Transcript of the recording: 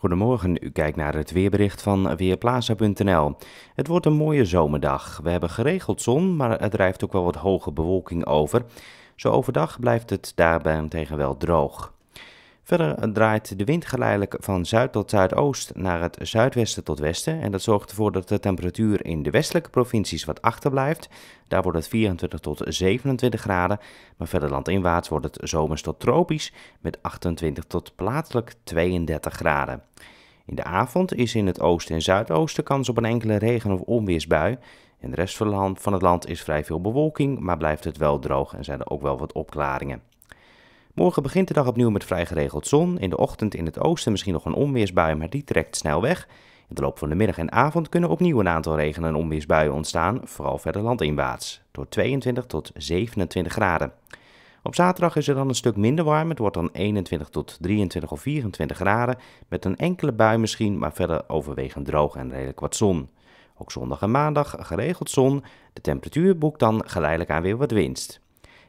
Goedemorgen, u kijkt naar het weerbericht van Weerplaza.nl. Het wordt een mooie zomerdag. We hebben geregeld zon, maar er drijft ook wel wat hoge bewolking over. Zo overdag blijft het daarbij tegen wel droog. Verder draait de wind geleidelijk van zuid tot zuidoost naar het zuidwesten tot westen. En dat zorgt ervoor dat de temperatuur in de westelijke provincies wat achterblijft. Daar wordt het 24 tot 27 graden. Maar verder landinwaarts wordt het zomers tot tropisch met 28 tot plaatselijk 32 graden. In de avond is in het oosten en zuidoosten kans op een enkele regen- of onweersbui. In de rest van het land is vrij veel bewolking, maar blijft het wel droog en zijn er ook wel wat opklaringen. Morgen begint de dag opnieuw met vrij geregeld zon. In de ochtend in het oosten misschien nog een onweersbui, maar die trekt snel weg. In de loop van de middag en avond kunnen opnieuw een aantal regen- en onweersbuien ontstaan, vooral verder landinwaarts, door 22 tot 27 graden. Op zaterdag is het dan een stuk minder warm, het wordt dan 21 tot 23 of 24 graden, met een enkele bui misschien, maar verder overwegend droog en redelijk wat zon. Ook zondag en maandag geregeld zon, de temperatuur boekt dan geleidelijk aan weer wat winst.